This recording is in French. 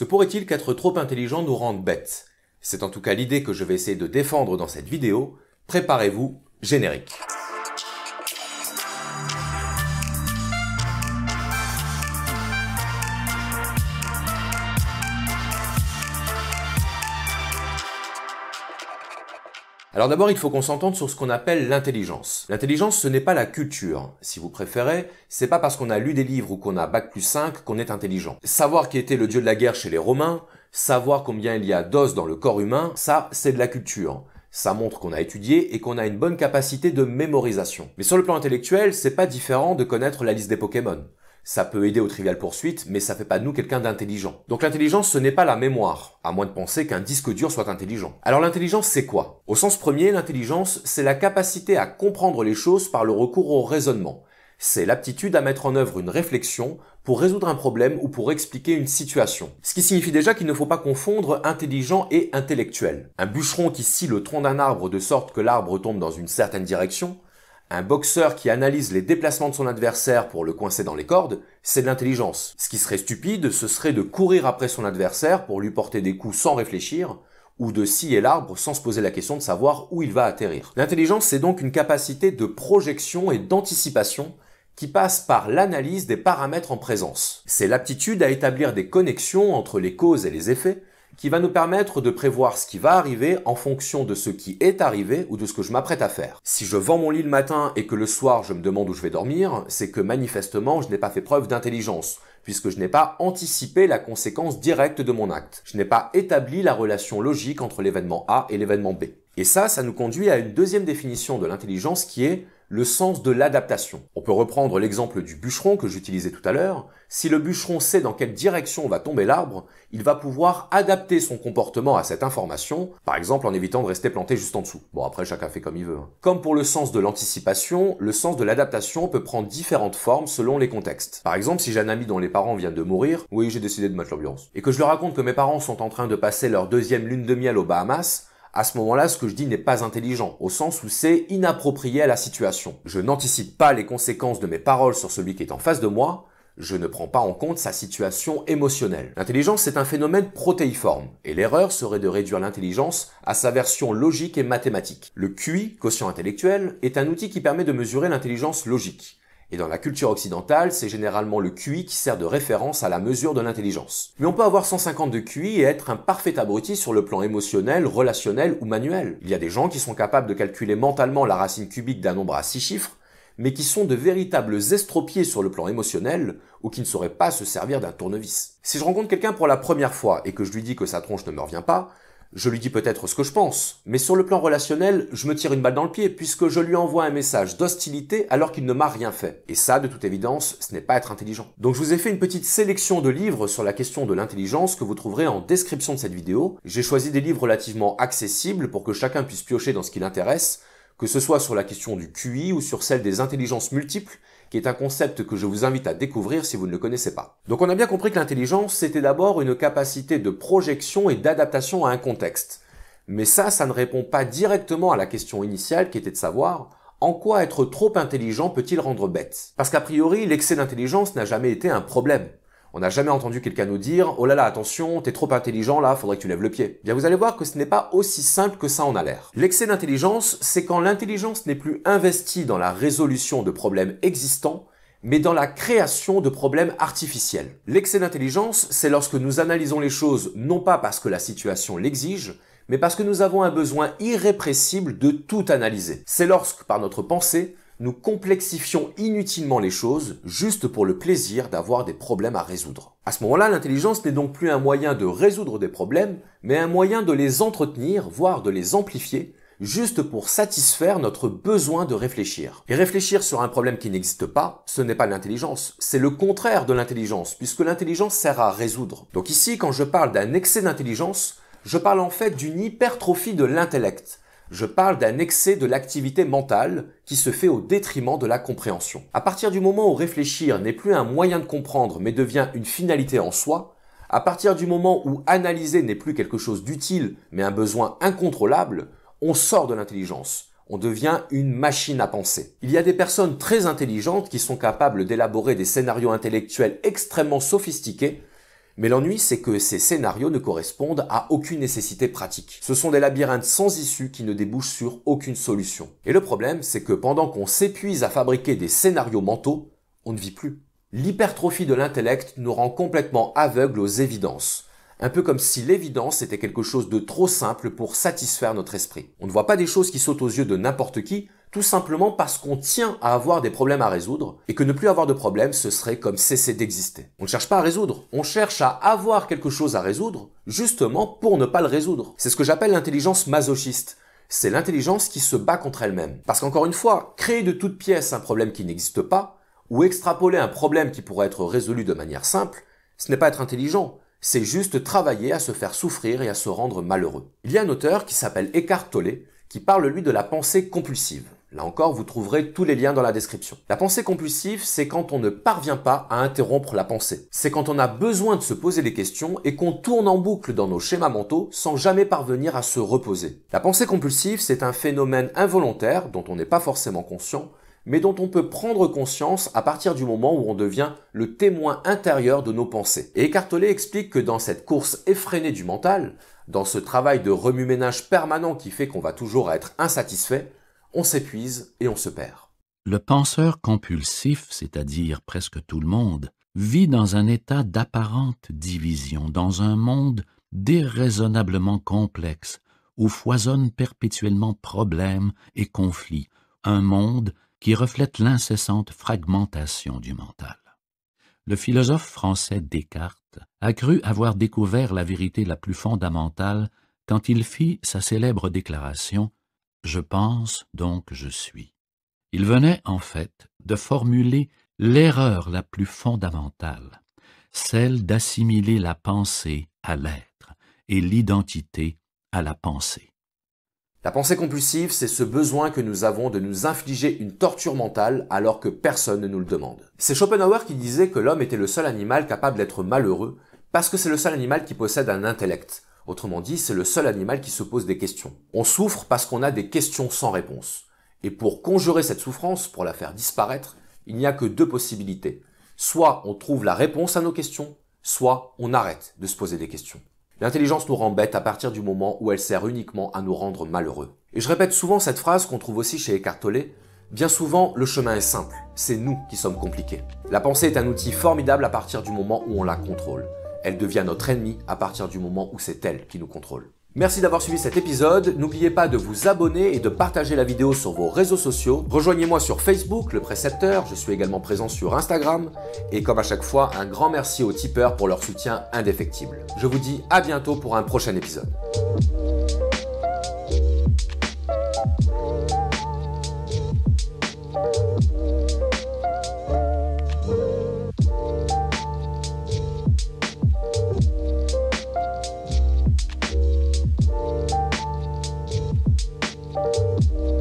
Se pourrait-il qu'être trop intelligent nous rende bêtes C'est en tout cas l'idée que je vais essayer de défendre dans cette vidéo. Préparez-vous, générique. Alors d'abord, il faut qu'on s'entende sur ce qu'on appelle l'intelligence. L'intelligence, ce n'est pas la culture. Si vous préférez, c'est pas parce qu'on a lu des livres ou qu'on a bac plus 5 qu'on est intelligent. Savoir qui était le dieu de la guerre chez les Romains, savoir combien il y a d'os dans le corps humain, ça, c'est de la culture. Ça montre qu'on a étudié et qu'on a une bonne capacité de mémorisation. Mais sur le plan intellectuel, c'est pas différent de connaître la liste des Pokémon ça peut aider aux triviales poursuites, mais ça fait pas de nous quelqu'un d'intelligent. Donc l'intelligence, ce n'est pas la mémoire, à moins de penser qu'un disque dur soit intelligent. Alors l'intelligence, c'est quoi Au sens premier, l'intelligence, c'est la capacité à comprendre les choses par le recours au raisonnement. C'est l'aptitude à mettre en œuvre une réflexion pour résoudre un problème ou pour expliquer une situation. Ce qui signifie déjà qu'il ne faut pas confondre intelligent et intellectuel. Un bûcheron qui scie le tronc d'un arbre de sorte que l'arbre tombe dans une certaine direction, un boxeur qui analyse les déplacements de son adversaire pour le coincer dans les cordes, c'est de l'intelligence. Ce qui serait stupide, ce serait de courir après son adversaire pour lui porter des coups sans réfléchir, ou de scier l'arbre sans se poser la question de savoir où il va atterrir. L'intelligence, c'est donc une capacité de projection et d'anticipation qui passe par l'analyse des paramètres en présence. C'est l'aptitude à établir des connexions entre les causes et les effets, qui va nous permettre de prévoir ce qui va arriver en fonction de ce qui est arrivé ou de ce que je m'apprête à faire. Si je vends mon lit le matin et que le soir je me demande où je vais dormir, c'est que manifestement je n'ai pas fait preuve d'intelligence puisque je n'ai pas anticipé la conséquence directe de mon acte. Je n'ai pas établi la relation logique entre l'événement A et l'événement B. Et ça, ça nous conduit à une deuxième définition de l'intelligence qui est le sens de l'adaptation. On peut reprendre l'exemple du bûcheron que j'utilisais tout à l'heure. Si le bûcheron sait dans quelle direction va tomber l'arbre, il va pouvoir adapter son comportement à cette information, par exemple en évitant de rester planté juste en dessous. Bon après chacun fait comme il veut. Hein. Comme pour le sens de l'anticipation, le sens de l'adaptation peut prendre différentes formes selon les contextes. Par exemple si j'ai un ami dont les parents viennent de mourir, oui j'ai décidé de mettre l'ambiance, et que je leur raconte que mes parents sont en train de passer leur deuxième lune de miel aux Bahamas, à ce moment-là, ce que je dis n'est pas intelligent, au sens où c'est inapproprié à la situation. Je n'anticipe pas les conséquences de mes paroles sur celui qui est en face de moi, je ne prends pas en compte sa situation émotionnelle. L'intelligence est un phénomène protéiforme, et l'erreur serait de réduire l'intelligence à sa version logique et mathématique. Le QI, quotient intellectuel, est un outil qui permet de mesurer l'intelligence logique. Et dans la culture occidentale, c'est généralement le QI qui sert de référence à la mesure de l'intelligence. Mais on peut avoir 150 de QI et être un parfait abruti sur le plan émotionnel, relationnel ou manuel. Il y a des gens qui sont capables de calculer mentalement la racine cubique d'un nombre à 6 chiffres, mais qui sont de véritables estropiés sur le plan émotionnel ou qui ne sauraient pas se servir d'un tournevis. Si je rencontre quelqu'un pour la première fois et que je lui dis que sa tronche ne me revient pas, je lui dis peut-être ce que je pense, mais sur le plan relationnel, je me tire une balle dans le pied puisque je lui envoie un message d'hostilité alors qu'il ne m'a rien fait. Et ça, de toute évidence, ce n'est pas être intelligent. Donc je vous ai fait une petite sélection de livres sur la question de l'intelligence que vous trouverez en description de cette vidéo. J'ai choisi des livres relativement accessibles pour que chacun puisse piocher dans ce qui l'intéresse, que ce soit sur la question du QI ou sur celle des intelligences multiples qui est un concept que je vous invite à découvrir si vous ne le connaissez pas. Donc on a bien compris que l'intelligence, c'était d'abord une capacité de projection et d'adaptation à un contexte. Mais ça, ça ne répond pas directement à la question initiale qui était de savoir en quoi être trop intelligent peut-il rendre bête Parce qu'a priori, l'excès d'intelligence n'a jamais été un problème. On n'a jamais entendu quelqu'un nous dire Oh là là, attention, t'es trop intelligent là, faudrait que tu lèves le pied. Bien, vous allez voir que ce n'est pas aussi simple que ça en a l'air. L'excès d'intelligence, c'est quand l'intelligence n'est plus investie dans la résolution de problèmes existants, mais dans la création de problèmes artificiels. L'excès d'intelligence, c'est lorsque nous analysons les choses non pas parce que la situation l'exige, mais parce que nous avons un besoin irrépressible de tout analyser. C'est lorsque, par notre pensée, nous complexifions inutilement les choses juste pour le plaisir d'avoir des problèmes à résoudre. À ce moment-là, l'intelligence n'est donc plus un moyen de résoudre des problèmes, mais un moyen de les entretenir, voire de les amplifier, juste pour satisfaire notre besoin de réfléchir. Et réfléchir sur un problème qui n'existe pas, ce n'est pas l'intelligence, c'est le contraire de l'intelligence, puisque l'intelligence sert à résoudre. Donc ici, quand je parle d'un excès d'intelligence, je parle en fait d'une hypertrophie de l'intellect je parle d'un excès de l'activité mentale qui se fait au détriment de la compréhension. À partir du moment où réfléchir n'est plus un moyen de comprendre mais devient une finalité en soi, à partir du moment où analyser n'est plus quelque chose d'utile mais un besoin incontrôlable, on sort de l'intelligence. On devient une machine à penser. Il y a des personnes très intelligentes qui sont capables d'élaborer des scénarios intellectuels extrêmement sophistiqués mais l'ennui, c'est que ces scénarios ne correspondent à aucune nécessité pratique. Ce sont des labyrinthes sans issue qui ne débouchent sur aucune solution. Et le problème, c'est que pendant qu'on s'épuise à fabriquer des scénarios mentaux, on ne vit plus. L'hypertrophie de l'intellect nous rend complètement aveugles aux évidences. Un peu comme si l'évidence était quelque chose de trop simple pour satisfaire notre esprit. On ne voit pas des choses qui sautent aux yeux de n'importe qui, tout simplement parce qu'on tient à avoir des problèmes à résoudre et que ne plus avoir de problème, ce serait comme cesser d'exister. On ne cherche pas à résoudre, on cherche à avoir quelque chose à résoudre justement pour ne pas le résoudre. C'est ce que j'appelle l'intelligence masochiste. C'est l'intelligence qui se bat contre elle-même. Parce qu'encore une fois, créer de toutes pièces un problème qui n'existe pas, ou extrapoler un problème qui pourrait être résolu de manière simple, ce n'est pas être intelligent, c'est juste travailler à se faire souffrir et à se rendre malheureux. Il y a un auteur qui s'appelle Eckhart Tolle, qui parle lui de la pensée compulsive. Là encore, vous trouverez tous les liens dans la description. La pensée compulsive, c'est quand on ne parvient pas à interrompre la pensée. C'est quand on a besoin de se poser des questions et qu'on tourne en boucle dans nos schémas mentaux sans jamais parvenir à se reposer. La pensée compulsive, c'est un phénomène involontaire dont on n'est pas forcément conscient, mais dont on peut prendre conscience à partir du moment où on devient le témoin intérieur de nos pensées. Et Cartolet explique que dans cette course effrénée du mental, dans ce travail de remue-ménage permanent qui fait qu'on va toujours être insatisfait, on s'épuise et on se perd. Le penseur compulsif, c'est-à-dire presque tout le monde, vit dans un état d'apparente division, dans un monde déraisonnablement complexe, où foisonnent perpétuellement problèmes et conflits, un monde qui reflète l'incessante fragmentation du mental. Le philosophe français Descartes a cru avoir découvert la vérité la plus fondamentale quand il fit sa célèbre déclaration je pense, donc je suis. Il venait, en fait, de formuler l'erreur la plus fondamentale, celle d'assimiler la pensée à l'être et l'identité à la pensée. La pensée compulsive, c'est ce besoin que nous avons de nous infliger une torture mentale alors que personne ne nous le demande. C'est Schopenhauer qui disait que l'homme était le seul animal capable d'être malheureux parce que c'est le seul animal qui possède un intellect, Autrement dit, c'est le seul animal qui se pose des questions. On souffre parce qu'on a des questions sans réponse. Et pour conjurer cette souffrance, pour la faire disparaître, il n'y a que deux possibilités. Soit on trouve la réponse à nos questions, soit on arrête de se poser des questions. L'intelligence nous rend bêtes à partir du moment où elle sert uniquement à nous rendre malheureux. Et je répète souvent cette phrase qu'on trouve aussi chez Eckhart Tolle, bien souvent le chemin est simple, c'est nous qui sommes compliqués. La pensée est un outil formidable à partir du moment où on la contrôle. Elle devient notre ennemie à partir du moment où c'est elle qui nous contrôle. Merci d'avoir suivi cet épisode, n'oubliez pas de vous abonner et de partager la vidéo sur vos réseaux sociaux. Rejoignez-moi sur Facebook, le précepteur, je suis également présent sur Instagram. Et comme à chaque fois, un grand merci aux tipeurs pour leur soutien indéfectible. Je vous dis à bientôt pour un prochain épisode. Thank you.